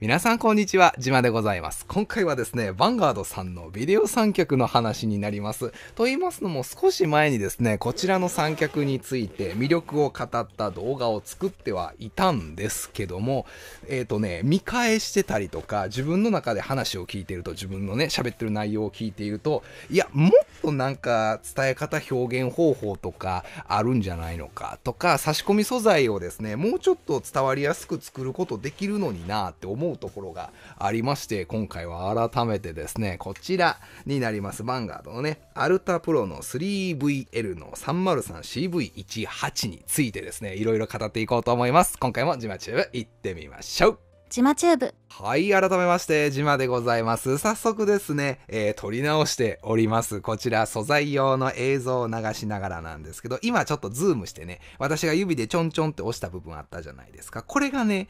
皆さんこんにちは、ジマでございます。今回はですね、ヴァンガードさんのビデオ三脚の話になります。と言いますのも少し前にですね、こちらの三脚について魅力を語った動画を作ってはいたんですけども、えっ、ー、とね、見返してたりとか、自分の中で話を聞いてると、自分のね、喋ってる内容を聞いていると、いや、もっとなんか伝え方、表現方法とかあるんじゃないのかとか、差し込み素材をですね、もうちょっと伝わりやすく作ることできるのになって思ううところがありまして、今回は改めてですね、こちらになります。ヴァンガードのね、アルタプロの 3VL の 303CV18 についてですね、いろいろ語っていこうと思います。今回もジマチューブ行ってみましょう。ジマチューブ。はい、改めまして、ジマでございます。早速ですね、えー、撮り直しております。こちら、素材用の映像を流しながらなんですけど、今ちょっとズームしてね、私が指でちょんちょんって押した部分あったじゃないですか。これがね、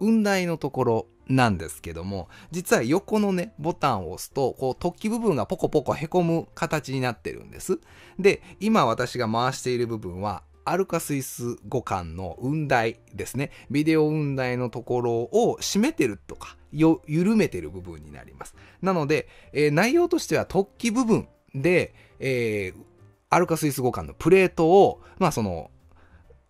雲台のところなんですけども、実は横のね、ボタンを押すと、こう突起部分がポコポコへこむ形になってるんです。で、今私が回している部分は、アルカスイス互換の雲台ですね。ビデオ雲台のところを締めてるとか、緩めてる部分になります。なので、えー、内容としては突起部分で、えー、アルカスイス互換のプレートを、まあその、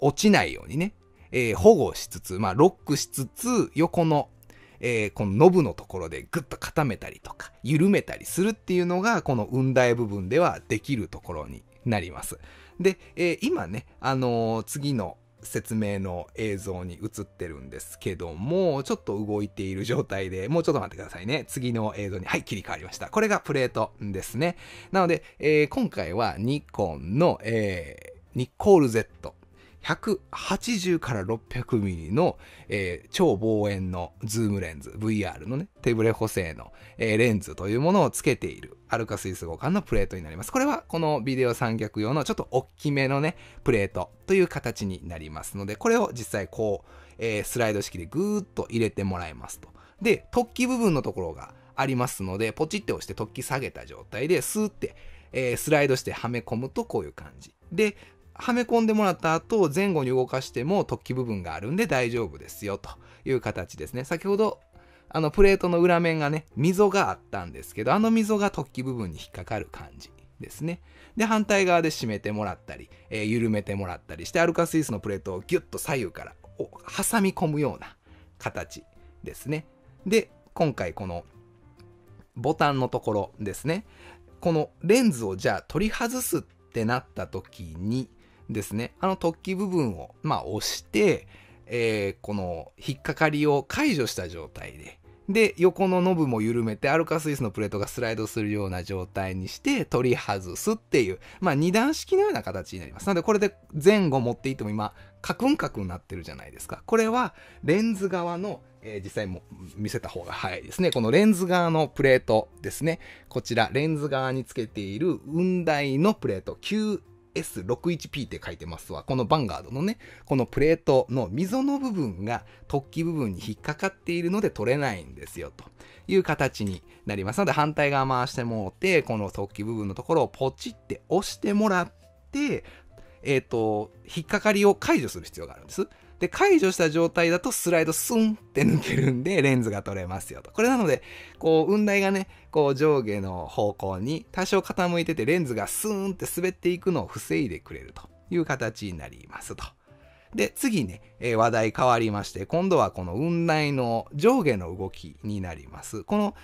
落ちないようにね、えー、保護しつつ、まあ、ロックしつつ、横の、えー、このノブのところでグッと固めたりとか、緩めたりするっていうのが、この雲台部分ではできるところになります。で、えー、今ね、あのー、次の説明の映像に映ってるんですけども、ちょっと動いている状態で、もうちょっと待ってくださいね。次の映像に、はい、切り替わりました。これがプレートですね。なので、えー、今回はニコンの、えー、ニコール Z 180から600 m m の、えー、超望遠のズームレンズ、VR のね、手ブレ補正の、えー、レンズというものをつけている、アルカスイス号換のプレートになります。これはこのビデオ三脚用のちょっと大きめのね、プレートという形になりますので、これを実際こう、えー、スライド式でぐーっと入れてもらいますと。で、突起部分のところがありますので、ポチって押して突起下げた状態で、スーって、えー、スライドしてはめ込むとこういう感じ。で、はめ込んでもらった後、前後に動かしても突起部分があるんで大丈夫ですよという形ですね。先ほど、あのプレートの裏面がね、溝があったんですけど、あの溝が突起部分に引っかかる感じですね。で、反対側で締めてもらったり、えー、緩めてもらったりして、アルカスイスのプレートをギュッと左右から挟み込むような形ですね。で、今回このボタンのところですね。このレンズをじゃあ取り外すってなった時にですね、あの突起部分を、まあ、押して、えー、この引っかかりを解除した状態で、で、横のノブも緩めて、アルカスイスのプレートがスライドするような状態にして、取り外すっていう、まあ、二段式のような形になります。なので、これで前後持っていっても今、カクンカクンなってるじゃないですか。これは、レンズ側の、えー、実際も見せた方が早いですね。このレンズ側のプレートですね。こちら、レンズ側につけている雲台のプレート、S61P って書いてますわ。このバンガードのね、このプレートの溝の部分が突起部分に引っかかっているので取れないんですよ、という形になりますので、反対側回してもうて、この突起部分のところをポチって押してもらって、えっ、ー、と、引っかかりを解除する必要があるんです。で、解除した状態だとスライドスンって抜けるんで、レンズが取れますよと。これなので、こう、雲台がね、こう上下の方向に多少傾いてて、レンズがスーンって滑っていくのを防いでくれるという形になりますと。で、次ね、え話題変わりまして、今度はこの雲台の上下の動きになります。この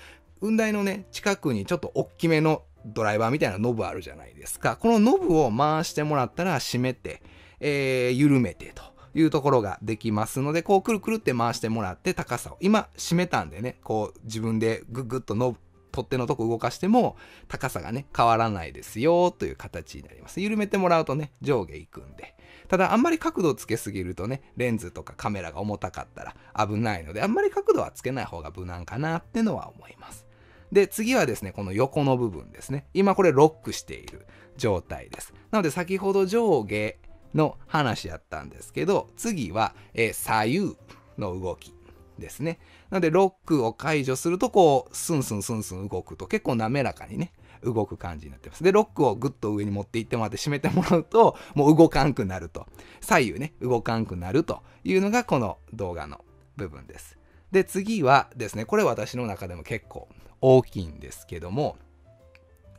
雲台のね、近くにちょっと大きめのドライバーみたいなノブあるじゃないですか。このノブを回してもらったら締めて、えー、緩めてと。いうところができますので、こうくるくるって回してもらって高さを、今締めたんでね、こう自分でグッグッと伸ぶ。取っ手のとこ動かしても高さがね変わらないですよという形になります緩めてもらうとね上下いくんでただあんまり角度つけすぎるとねレンズとかカメラが重たかったら危ないのであんまり角度はつけない方が無難かなってのは思いますで次はですねこの横の部分ですね今これロックしている状態ですなので先ほど上下の話やったんですけど、次は、えー、左右の動きですね。なので、ロックを解除すると、こう、スンスンスンスン動くと、結構滑らかにね、動く感じになってます。で、ロックをグッと上に持っていってもらって締めてもらうと、もう動かんくなると。左右ね、動かんくなるというのが、この動画の部分です。で、次はですね、これ私の中でも結構大きいんですけども、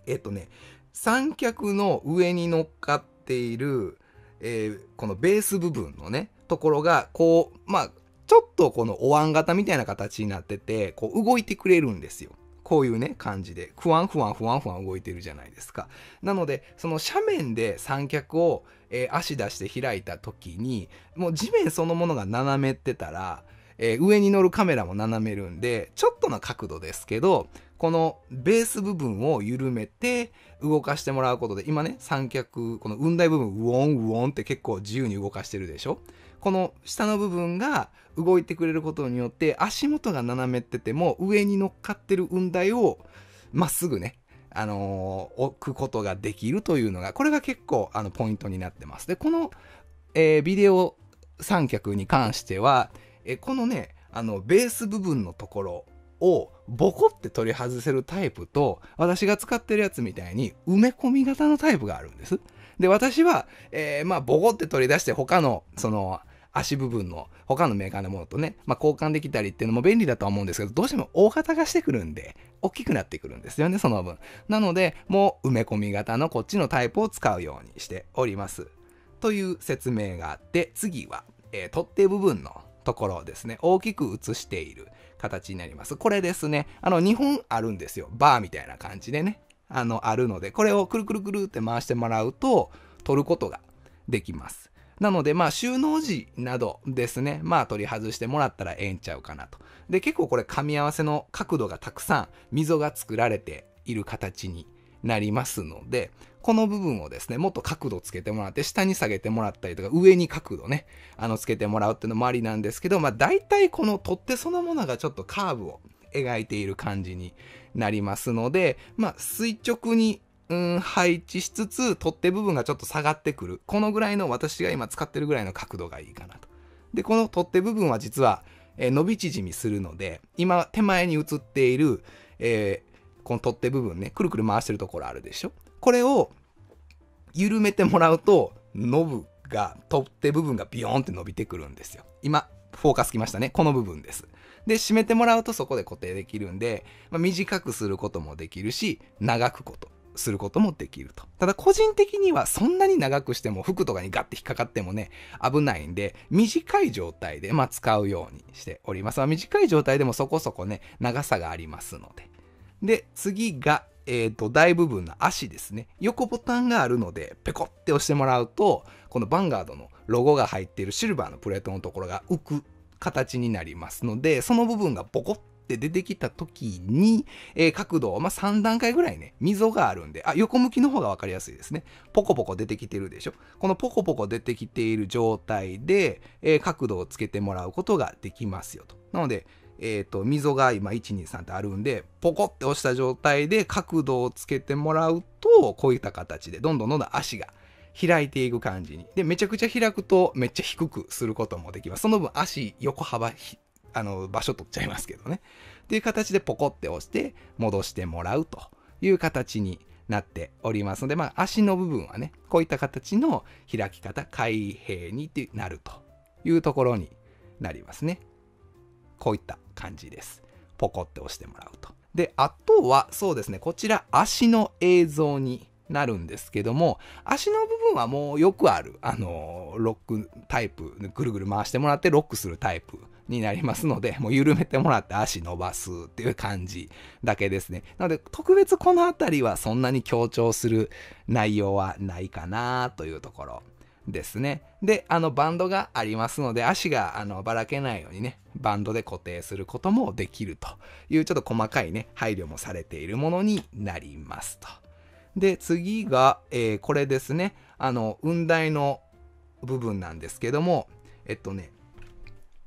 えっとね、三脚の上に乗っかっているえー、このベース部分のね、ところが、こう、まあ、ちょっとこのお椀型みたいな形になってて、こう動いてくれるんですよ。こういうね、感じで、ふわんふわんふわんふわん動いてるじゃないですか。なので、その斜面で三脚を、えー、足出して開いた時に、もう地面そのものが斜めってたら、えー、上に乗るカメラも斜めるんで、ちょっとの角度ですけど、このベース部分を緩めて動かしてもらうことで、今ね、三脚、この雲台部分、ウォンウォンって結構自由に動かしてるでしょこの下の部分が動いてくれることによって、足元が斜めってても、上に乗っかってる雲台をまっすぐね、あのー、置くことができるというのが、これが結構あのポイントになってます。で、この、えー、ビデオ三脚に関しては、えこのね、あの、ベース部分のところをボコって取り外せるタイプと、私が使ってるやつみたいに埋め込み型のタイプがあるんです。で、私は、えー、まあ、ボコって取り出して他の、その、足部分の他のメーカーのものとね、まあ、交換できたりっていうのも便利だとは思うんですけど、どうしても大型化してくるんで、大きくなってくるんですよね、その分。なので、もう埋め込み型のこっちのタイプを使うようにしております。という説明があって、次は、えー、取っ手部分のところをですね、大きく写している形になります。これですね。あの、2本あるんですよ。バーみたいな感じでね。あの、あるので、これをくるくるくるって回してもらうと、取ることができます。なので、まあ、収納時などですね、まあ、取り外してもらったらええんちゃうかなと。で、結構これ、噛み合わせの角度がたくさん、溝が作られている形になりますので、この部分をですね、もっと角度つけてもらって、下に下げてもらったりとか、上に角度ね、あの、つけてもらうっていうのもありなんですけど、まあ、大体この取っ手そのものがちょっとカーブを描いている感じになりますので、まあ、垂直にうん、配置しつつ、取っ手部分がちょっと下がってくる。このぐらいの、私が今使ってるぐらいの角度がいいかなと。で、この取っ手部分は実は、えー、伸び縮みするので、今手前に映っている、えー、この取っ手部分ね、くるくる回してるところあるでしょこれを緩めてもらうと、ノブが、取っ手部分がビヨーンって伸びてくるんですよ。今、フォーカスきましたね。この部分です。で、締めてもらうとそこで固定できるんで、まあ、短くすることもできるし、長くこと、することもできると。ただ個人的にはそんなに長くしても服とかにガッて引っかかってもね、危ないんで、短い状態で、まあ、使うようにしております。まあ、短い状態でもそこそこね、長さがありますので。で、次がえー、と、大部分の足ですね。横ボタンがあるので、ペコって押してもらうと、このバンガードのロゴが入っているシルバーのプレートのところが浮く形になりますので、その部分がボコって出てきた時に、えー、角度を、まあ、3段階ぐらいね、溝があるんで、あ、横向きの方が分かりやすいですね。ポコポコ出てきてるでしょ。このポコポコ出てきている状態で、えー、角度をつけてもらうことができますよと。なので、えー、と、溝が今123ってあるんで、ポコって押した状態で角度をつけてもらうと、こういった形で、どんどんどんどん足が開いていく感じに。で、めちゃくちゃ開くと、めっちゃ低くすることもできます。その分足横幅、あの、場所取っちゃいますけどね。っていう形でポコって押して、戻してもらうという形になっておりますので、まあ、足の部分はね、こういった形の開き方、開閉になるというところになりますね。こういった感じです。ポコって押してもらうと。で、あとは、そうですね、こちら足の映像になるんですけども、足の部分はもうよくある、あの、ロックタイプ、ぐるぐる回してもらってロックするタイプになりますので、もう緩めてもらって足伸ばすっていう感じだけですね。なので、特別この辺りはそんなに強調する内容はないかなというところ。ですね。で、あのバンドがありますので、足があのばらけないようにね、バンドで固定することもできるというちょっと細かいね、配慮もされているものになりますと。で、次が、えー、これですね。あの、雲台の部分なんですけども、えっとね、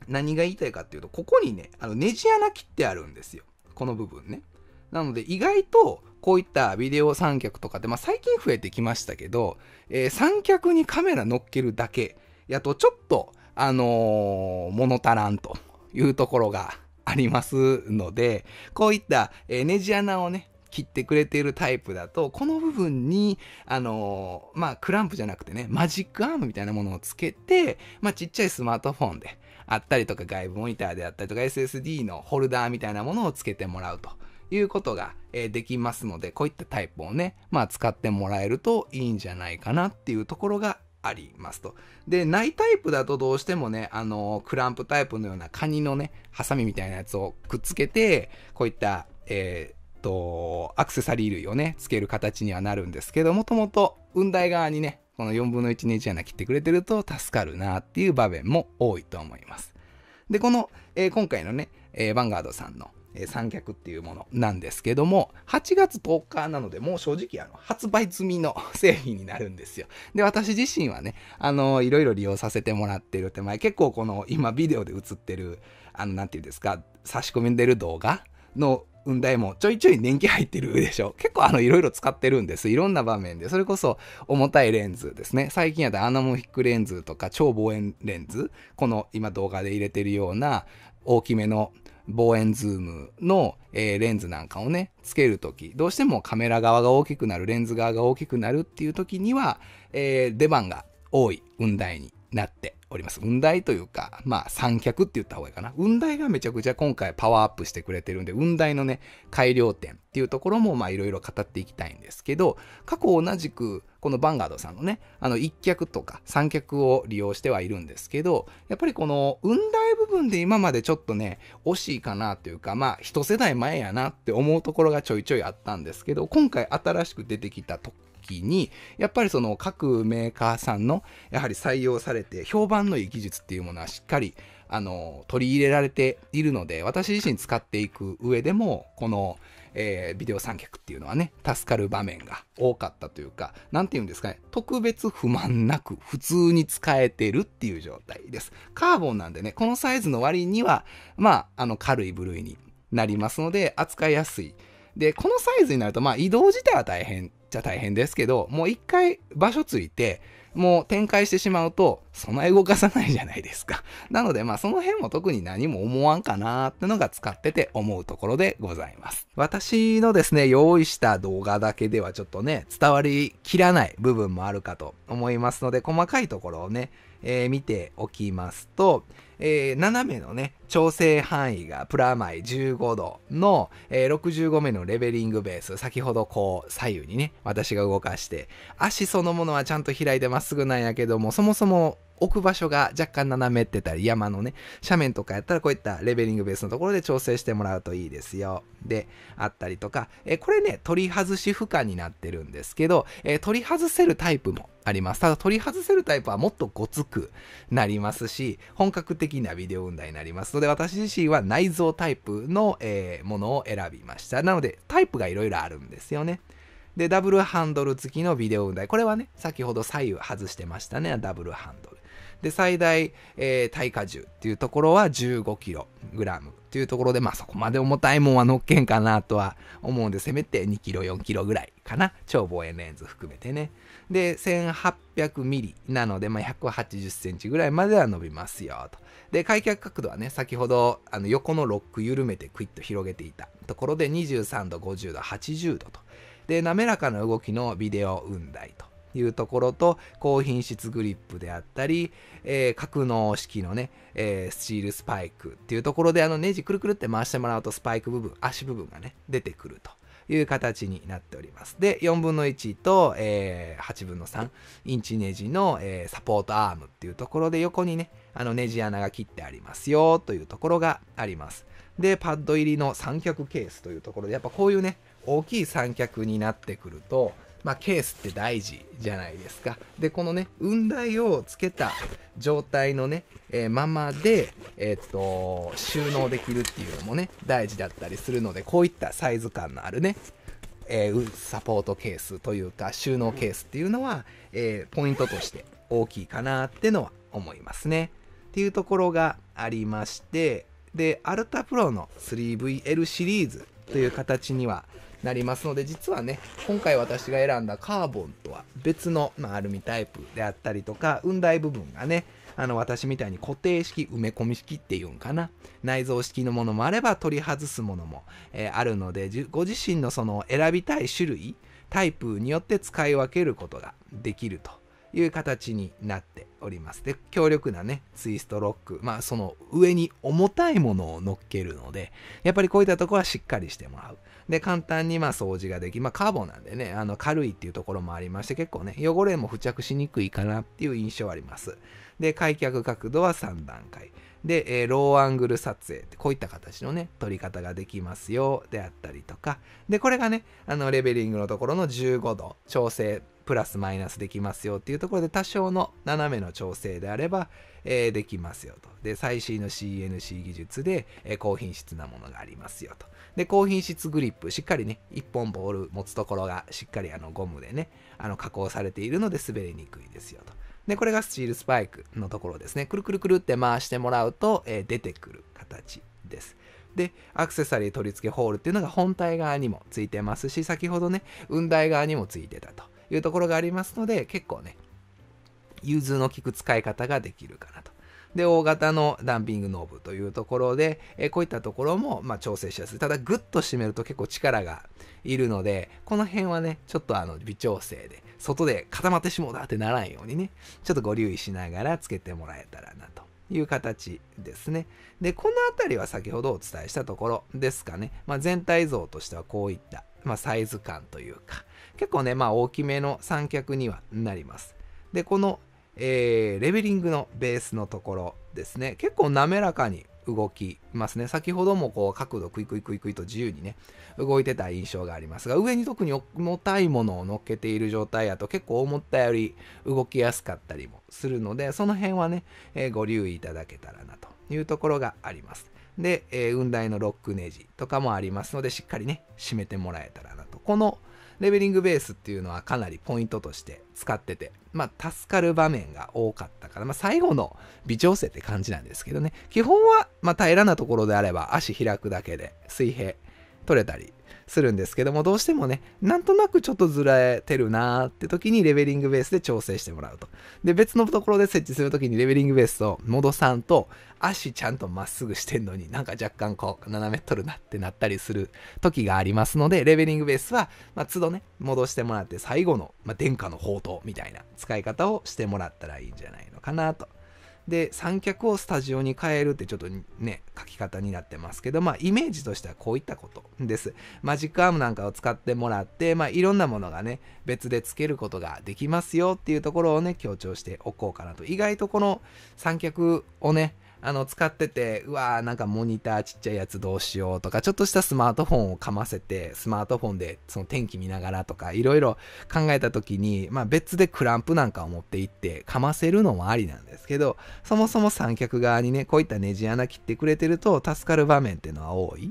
何が言いたいかっていうと、ここにね、あのネジ穴切ってあるんですよ。この部分ね。なので、意外とこういったビデオ三脚とかって、まあ、最近増えてきましたけど、えー、三脚にカメラ乗っけるだけやとちょっと、あのー、物足らんというところがありますので、こういった、えー、ネジ穴をね、切ってくれているタイプだと、この部分に、あのー、まあ、クランプじゃなくてね、マジックアームみたいなものをつけて、まあ、ちっちゃいスマートフォンであったりとか、外部モニターであったりとか、SSD のホルダーみたいなものをつけてもらうということが、えできますので、こういったタイプをね、まあ使ってもらえるといいんじゃないかなっていうところがありますと。で、ないタイプだとどうしてもね、あのクランプタイプのようなカニのね、ハサミみたいなやつをくっつけて、こういった、えー、っと、アクセサリー類をね、つける形にはなるんですけど、もともと、雲台側にね、この4分の1に1穴切ってくれてると助かるなっていう場面も多いと思います。で、この、えー、今回のね、えー、ヴァンガードさんのえ三脚っていうものなんですけども、8月10日なので、もう正直、あの、発売済みの製品になるんですよ。で、私自身はね、あの、いろいろ利用させてもらってる手前、結構この、今、ビデオで映ってる、あの、なんていうんですか、差し込んでる動画の雲台もちょいちょい年季入ってるでしょ。結構あのいろいろ使ってるんです。いろんな場面で。それこそ重たいレンズですね。最近やったアナモヒックレンズとか超望遠レンズ。この今動画で入れてるような大きめの望遠ズームの、えー、レンズなんかをね、つけるとき、どうしてもカメラ側が大きくなる、レンズ側が大きくなるっていうときには、えー、出番が多い雲台になっております。雲台というか、まあ三脚って言った方がいいかな。雲台がめちゃくちゃ今回パワーアップしてくれてるんで、雲台のね、改良点っていうところもまあいろいろ語っていきたいんですけど、過去同じくこのバンガードさんのね、あの一脚とか三脚を利用してはいるんですけど、やっぱりこの雲台部分で今までちょっとね、惜しいかなというか、まあ一世代前やなって思うところがちょいちょいあったんですけど、今回新しく出てきた特時に、やっぱりその各メーカーさんの、やはり採用されて、評判のいい技術っていうものはしっかり、あの、取り入れられているので、私自身使っていく上でも、この、えー、ビデオ三脚っていうのはね、助かる場面が多かったというか、なんて言うんですかね、特別不満なく普通に使えてるっていう状態です。カーボンなんでね、このサイズの割には、まあ、あの、軽い部類になりますので、扱いやすい。で、このサイズになると、まあ、移動自体は大変ちゃ大変ですけど、もう一回場所ついて、もう展開してしまうと、そんな動かさないじゃないですか。なので、まあその辺も特に何も思わんかなーってのが使ってて思うところでございます。私のですね、用意した動画だけではちょっとね、伝わりきらない部分もあるかと思いますので、細かいところをね、えー、見ておきますと、えー、斜めのね、調整範囲がプラマイ15度の、えー、65目のレベリングベース、先ほどこう左右にね、私が動かして、足そのものはちゃんと開いてまっすぐなんやけども、そもそも置く場所が若干斜めってたり、山のね、斜面とかやったらこういったレベリングベースのところで調整してもらうといいですよ。で、あったりとか、えー、これね、取り外し負荷になってるんですけど、えー、取り外せるタイプもあります。ただ取り外せるタイプはもっとごつくなりますし、本格的なビデオ運転になりますので、私自身は内蔵タイプの、えー、ものを選びました。なので、タイプがいろいろあるんですよね。で、ダブルハンドル付きのビデオ運転。これはね、先ほど左右外してましたね、ダブルハンドル。で、最大、えー、耐荷重っていうところは 15kg っていうところで、まあそこまで重たいもんは乗っけんかなとは思うんで、せめて 2kg、4kg ぐらいかな。超望遠レンズ含めてね。で、1800ミリなので、まあ、180センチぐらいまでは伸びますよと。で、開脚角度はね、先ほどあの横のロック緩めてクイッと広げていたところで23度、50度、80度と。で、滑らかな動きのビデオ運台と。いうところと高品質グリップであったり、えー、格納式のね、えー、スチールスパイクっていうところであのネジくるくるって回してもらうとスパイク部分足部分がね出てくるという形になっております。で、4分の1と、えー、8分の3インチネジの、えー、サポートアームっていうところで横にね、あのネジ穴が切ってありますよというところがあります。で、パッド入りの三脚ケースというところで、やっぱこういうね、大きい三脚になってくると、まあ、ケースって大事じゃないですか。で、このね、雲台をつけた状態のね、えー、ままで、えー、っと、収納できるっていうのもね、大事だったりするので、こういったサイズ感のあるね、えー、サポートケースというか、収納ケースっていうのは、えポイントとして大きいかなってのは思いますね。っていうところがありまして、で、アルタプロの 3VL シリーズという形にはなりますので、実はね、今回私が選んだカーボンとは別の、まあ、アルミタイプであったりとか、雲台部分がね、あの私みたいに固定式埋め込み式っていうんかな内蔵式のものもあれば取り外すものも、えー、あるのでご自身のその選びたい種類タイプによって使い分けることができるという形になっております。で、強力なね、ツイストロック、まあその上に重たいものを乗っけるので、やっぱりこういったとこはしっかりしてもらう。で、簡単にまあ掃除ができ、まあカーボンなんでね、あの軽いっていうところもありまして、結構ね、汚れも付着しにくいかなっていう印象あります。で、開脚角度は3段階。で、えー、ローアングル撮影ってこういった形のね、撮り方ができますよであったりとか、で、これがね、あのレベリングのところの15度調整プラスマイナスできますよっていうところで多少の斜めの調整であれば、えー、できますよと。で、最新の CNC 技術で、えー、高品質なものがありますよと。で、高品質グリップ、しっかりね、1本ボール持つところがしっかりあのゴムでね、あの加工されているので滑りにくいですよと。で、これがスチールスパイクのところですね。くるくるくるって回してもらうと、えー、出てくる形です。で、アクセサリー取り付けホールっていうのが本体側にもついてますし、先ほどね、雲台側にもついてたと。いうところがありますので、結構ね、融通の利く使い方ができるかなと。で、大型のダンピングノーブというところで、えこういったところも、ま調整しやすい。ただ、ぐっと締めると結構力がいるので、この辺はね、ちょっとあの微調整で、外で固まってしもうだってならんようにね、ちょっとご留意しながらつけてもらえたらなと。いう形ですね。で、この辺りは先ほどお伝えしたところですかね。まあ、全体像としてはこういった、まあ、サイズ感というか、結構ね、まあ大きめの三脚にはなります。で、この、えー、レベリングのベースのところですね、結構滑らかに動きますね。先ほどもこう角度クイクイクイクイと自由にね、動いてた印象がありますが、上に特に重たいものを乗っけている状態やと結構思ったより動きやすかったりもするので、その辺はね、えー、ご留意いただけたらなというところがあります。で、えー、雲台のロックネジとかもありますので、しっかりね、締めてもらえたらなと。この、レベリングベースっていうのはかなりポイントとして使ってて、まあ、助かる場面が多かったから、まあ、最後の微調整って感じなんですけどね。基本は、まあ、平らなところであれば足開くだけで水平取れたりするんですけども、どうしてもね、なんとなくちょっとずられてるなーって時にレベリングベースで調整してもらうと。で、別のところで設置するときにレベリングベースを戻さんと、足ちゃんとまっすぐしてんのになんか若干こう、斜め取とるなってなったりする時がありますので、レベリングベースは、まあ、都度ね、戻してもらって、最後の、まあ、殿下の宝刀みたいな使い方をしてもらったらいいんじゃないのかなとで三脚をスタジオに変えるってちょっとね書き方になってますけどまあイメージとしてはこういったことですマジックアームなんかを使ってもらってまあいろんなものがね別でつけることができますよっていうところをね強調しておこうかなと意外とこの三脚をねあの、使ってて、うわーなんかモニターちっちゃいやつどうしようとか、ちょっとしたスマートフォンをかませて、スマートフォンでその天気見ながらとか、いろいろ考えた時に、まあ別でクランプなんかを持って行って、かませるのもありなんですけど、そもそも三脚側にね、こういったネジ穴切ってくれてると助かる場面っていうのは多い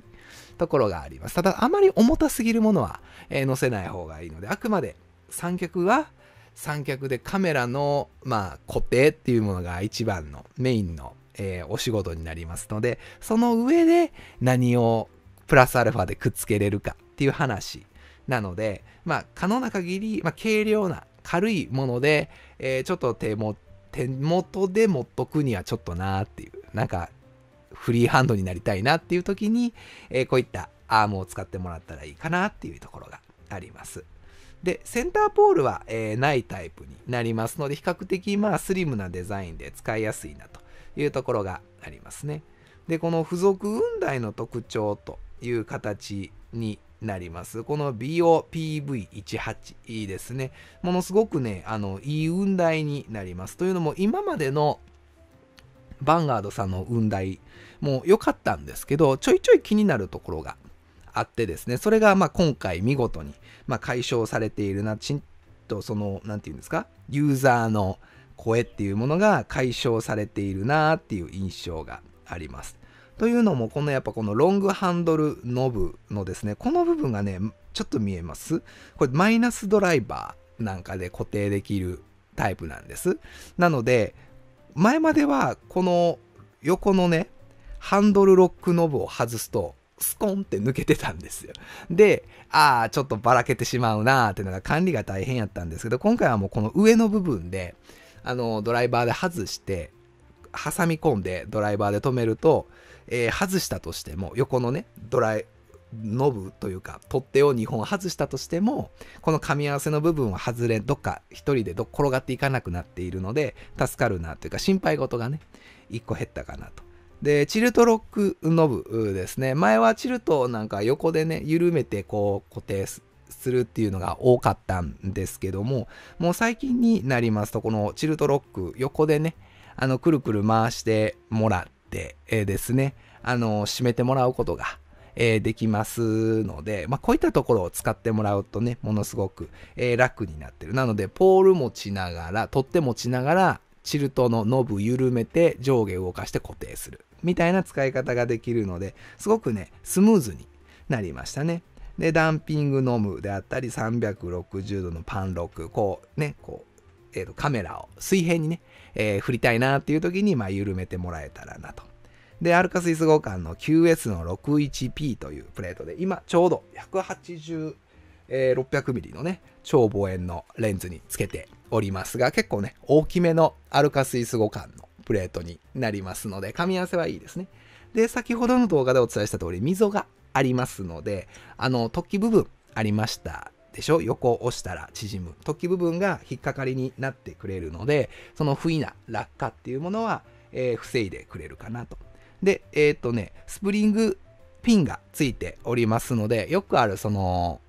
ところがあります。ただ、あまり重たすぎるものは、えー、載せない方がいいので、あくまで三脚は、三脚でカメラの、まあ、固定っていうものが一番のメインのえー、お仕事になりますので、その上で何をプラスアルファでくっつけれるかっていう話なので、まあ、可能な限り、まあ、軽量な、軽いもので、えー、ちょっと手も、手元で持っとくにはちょっとなーっていう、なんか、フリーハンドになりたいなっていう時に、えー、こういったアームを使ってもらったらいいかなっていうところがあります。で、センターポールは、えー、ないタイプになりますので、比較的まあスリムなデザインで使いやすいなというところがありますね。で、この付属雲台の特徴という形になります。この BOPV18 ですね。ものすごくね、あの、いい雲台になります。というのも、今までのバンガードさんの雲台も良かったんですけど、ちょいちょい気になるところがあってですね、それがま今回見事にま解消されているな、ちんとその、何て言うんですか、ユーザーの声っていうものが解消されているなっていう印象があります。というのもこのやっぱこのロングハンドルノブのですねこの部分がねちょっと見えますこれマイナスドライバーなんかで固定できるタイプなんですなので前まではこの横のねハンドルロックノブを外すとスコンって抜けてたんですよ。で、ああ、ちょっとばらけてしまうなーっていうのが管理が大変やったんですけど、今回はもうこの上の部分で、あの、ドライバーで外して、挟み込んでドライバーで止めると、えー、外したとしても、横のね、ドライ、ノブというか、取っ手を2本外したとしても、この噛み合わせの部分は外れ、どっか1人で転がっていかなくなっているので、助かるなというか、心配事がね、1個減ったかなと。で、チルトロックノブですね。前はチルトなんか横でね、緩めてこう固定するっていうのが多かったんですけども、もう最近になりますと、このチルトロック横でね、あの、くるくる回してもらって、えですね、あの、締めてもらうことが、えできますので、まあ、こういったところを使ってもらうとね、ものすごく、え楽になってる。なので、ポール持ちながら、取って持ちながら、チルトのノブ緩めて上下動かして固定する。みたいな使い方ができるので、すごくね、スムーズになりましたね。で、ダンピングノムであったり、360度のパンロック、こうね、こう、えーと、カメラを水平にね、えー、振りたいなっていう時に、まあ、緩めてもらえたらなと。で、アルカスイス号換の QS の 61P というプレートで、今ちょうど180、600ミリのね、超望遠のレンズにつけておりますが、結構ね、大きめのアルカスイス互換のプレートになりますので、噛み合わせはいいですね。で、先ほどの動画でお伝えした通り、溝がありますので、あの、突起部分ありましたでしょ横を押したら縮む。突起部分が引っかかりになってくれるので、その不意な落下っていうものは、えー、防いでくれるかなと。で、えー、っとね、スプリングピンがついておりますので、よくあるその、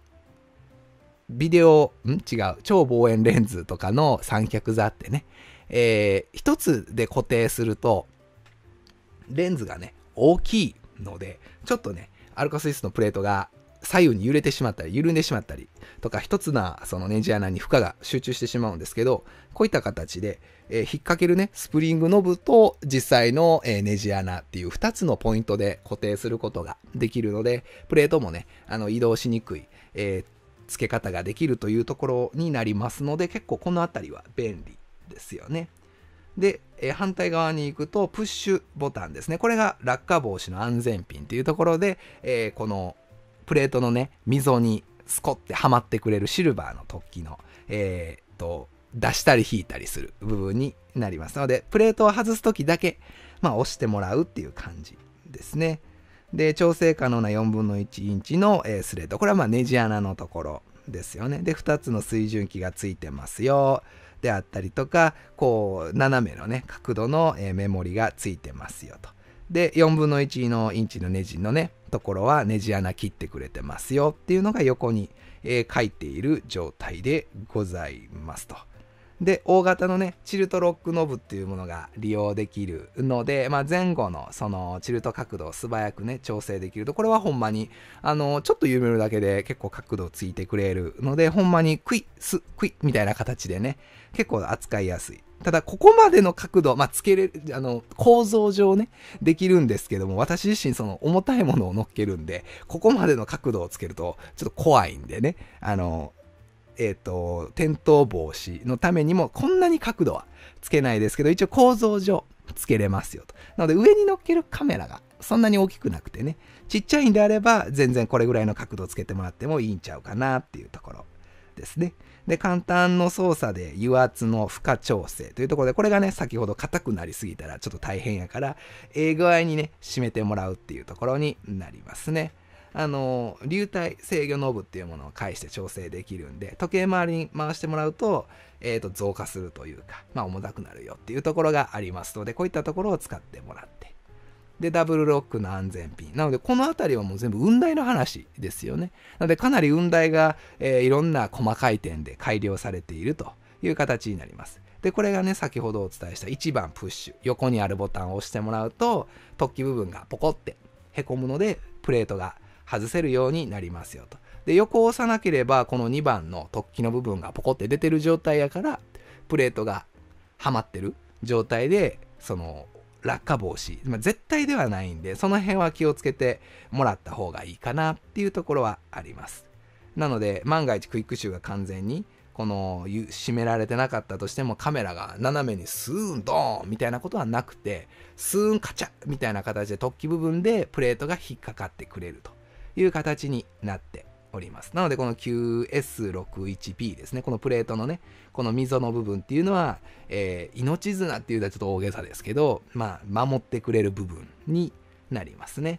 ビデオ、ん違う、超望遠レンズとかの三脚座ってね、えー、一つで固定すると、レンズがね、大きいので、ちょっとね、アルカスイスのプレートが左右に揺れてしまったり緩んでしまったりとか一つなそのネジ穴に負荷が集中してしまうんですけどこういった形で、えー、引っ掛けるねスプリングノブと実際の、えー、ネジ穴っていう2つのポイントで固定することができるのでプレートもねあの移動しにくい、えー、付け方ができるというところになりますので結構この辺りは便利ですよね。でえ反対側に行くと、プッシュボタンですね。これが落下防止の安全ピンっていうところで、えこのプレートのね、溝にスコってはまってくれるシルバーの突起の、えっと、出したり引いたりする部分になりますので、プレートを外す時だけ、まあ、押してもらうっていう感じですね。で、調整可能な4分の1インチの、えスレッド。これはまあネジ穴のところですよね。で、2つの水準器がついてますよ。であったりとか、こう、斜めのね、角度の、えメモリがついてますよと。で、4分の1のインチのネジのね、ところはネジ穴切ってくれてますよっていうのが横に、え書いている状態でございますと。で、大型のね、チルトロックノブっていうものが利用できるので、まあ、前後のそのチルト角度を素早くね、調整できると、これはほんまに、あの、ちょっと緩めるだけで結構角度ついてくれるので、ほんまにクイス、クイみたいな形でね、結構扱いやすい。ただ、ここまでの角度、まあ、つけれる、あの、構造上ね、できるんですけども、私自身その重たいものを乗っけるんで、ここまでの角度をつけると、ちょっと怖いんでね、あの、えっ、ー、と、転倒防止のためにも、こんなに角度はつけないですけど、一応構造上つけれますよと。なので、上に乗っけるカメラがそんなに大きくなくてね、ちっちゃいんであれば、全然これぐらいの角度つけてもらってもいいんちゃうかなっていうところですね。で、簡単の操作で油圧の負荷調整というところで、これがね、先ほど硬くなりすぎたらちょっと大変やから、ええ具合にね、締めてもらうっていうところになりますね。あの流体制御ノブっていうものを介して調整できるんで時計回りに回してもらうと,、えー、と増加するというか、まあ、重たくなるよっていうところがありますのでこういったところを使ってもらってでダブルロックの安全ピンなのでこの辺りはもう全部雲台の話ですよねなのでかなり雲台が、えー、いろんな細かい点で改良されているという形になりますで、これがね、先ほどお伝えした1番プッシュ、横にあるボタンを押してもらうと、突起部分がポコってへこむので、プレートが外せるようになりますよと。で、横を押さなければ、この2番の突起の部分がポコって出てる状態やから、プレートがはまってる状態で、その、落下防止。まあ、絶対ではないんで、その辺は気をつけてもらった方がいいかなっていうところはあります。なので、万が一クイックシューが完全にこの締められてなかったとしてもカメラが斜めにスーンドーンみたいなことはなくてスーンカチャみたいな形で突起部分でプレートが引っかかってくれるという形になっております。なので、この q s 6 1 p ですね、このプレートのね、この溝の部分っていうのは、えー、命綱っていうのはちょっと大げさですけど、まあ、守ってくれる部分になりますね。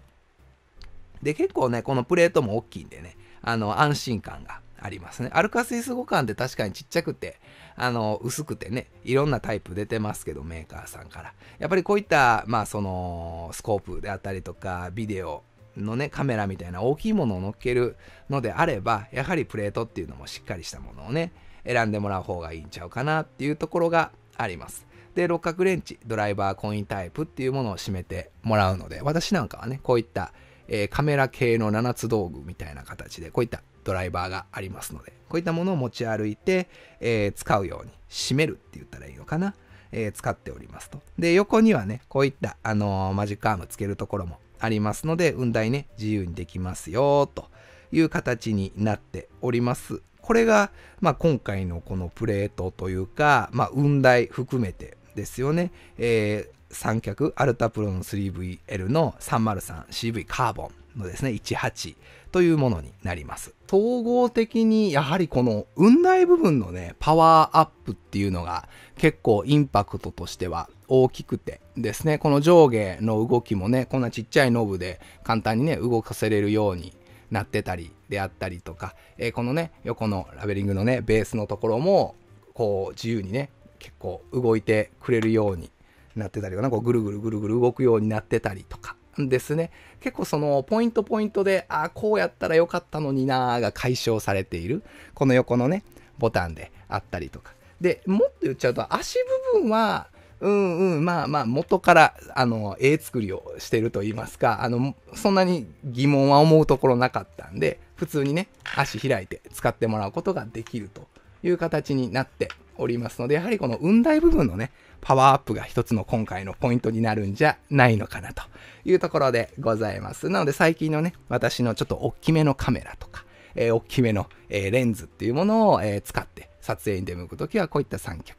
で、結構ね、このプレートも大きいんでね、あの、安心感がありますね。アルカスイス互換って確かにちっちゃくて、あの、薄くてね、いろんなタイプ出てますけど、メーカーさんから。やっぱりこういった、まあ、その、スコープであったりとか、ビデオ、のね、カメラみたいな大きいものを乗っけるのであれば、やはりプレートっていうのもしっかりしたものをね、選んでもらう方がいいんちゃうかなっていうところがあります。で、六角レンチ、ドライバーコインタイプっていうものを占めてもらうので、私なんかはね、こういった、えー、カメラ系の7つ道具みたいな形で、こういったドライバーがありますので、こういったものを持ち歩いて、えー、使うように、締めるって言ったらいいのかな、えー、使っておりますと。で、横にはね、こういった、あのマジックアームつけるところもありますので、雲台ね、自由にできますよ、という形になっております。これが、まあ、今回のこのプレートというか、まあ、雲台含めてですよね。えー、三脚、アルタプロの 3VL の 303CV カーボンのですね、18というものになります。統合的にやはりこの雲台部分のね、パワーアップっていうのが結構インパクトとしては大きくてですね、この上下の動きもね、こんなちっちゃいノブで簡単にね、動かせれるようになってたりであったりとか、えー、このね、横のラベリングのね、ベースのところも、こう自由にね、結構動いてくれるようになってたりかか、こうぐるぐるぐるぐる動くようになってたりとかですね。結構そのポイントポイントで、ああ、こうやったらよかったのになーが解消されている。この横のね、ボタンであったりとか。で、もっと言っちゃうと足部分はうんうん、まあまあ、元から、あの、絵作りをしてると言いますか、あの、そんなに疑問は思うところなかったんで、普通にね、足開いて使ってもらうことができるという形になっておりますので、やはりこの雲台部分のね、パワーアップが一つの今回のポイントになるんじゃないのかなというところでございます。なので最近のね、私のちょっと大きめのカメラとか、えー、大きめの、えー、レンズっていうものを、えー、使って撮影に出向くときはこういった三脚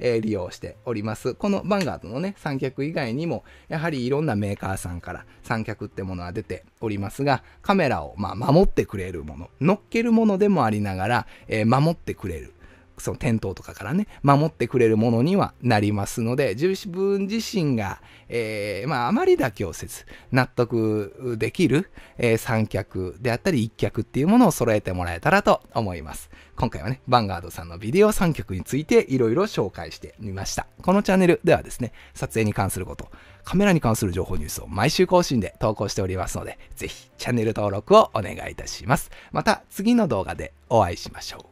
え利用しております。このバンガードのね、三脚以外にも、やはりいろんなメーカーさんから三脚ってものは出ておりますが、カメラをま守ってくれるもの、乗っけるものでもありながら、え守ってくれる。その転倒とかからね、守ってくれるものにはなりますので、自分自身が、えー、まあ、あまり妥協せず、納得できる、えー、三脚であったり一脚っていうものを揃えてもらえたらと思います。今回はね、ヴァンガードさんのビデオ三脚についていろいろ紹介してみました。このチャンネルではですね、撮影に関すること、カメラに関する情報ニュースを毎週更新で投稿しておりますので、ぜひチャンネル登録をお願いいたします。また次の動画でお会いしましょう。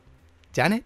じゃあね。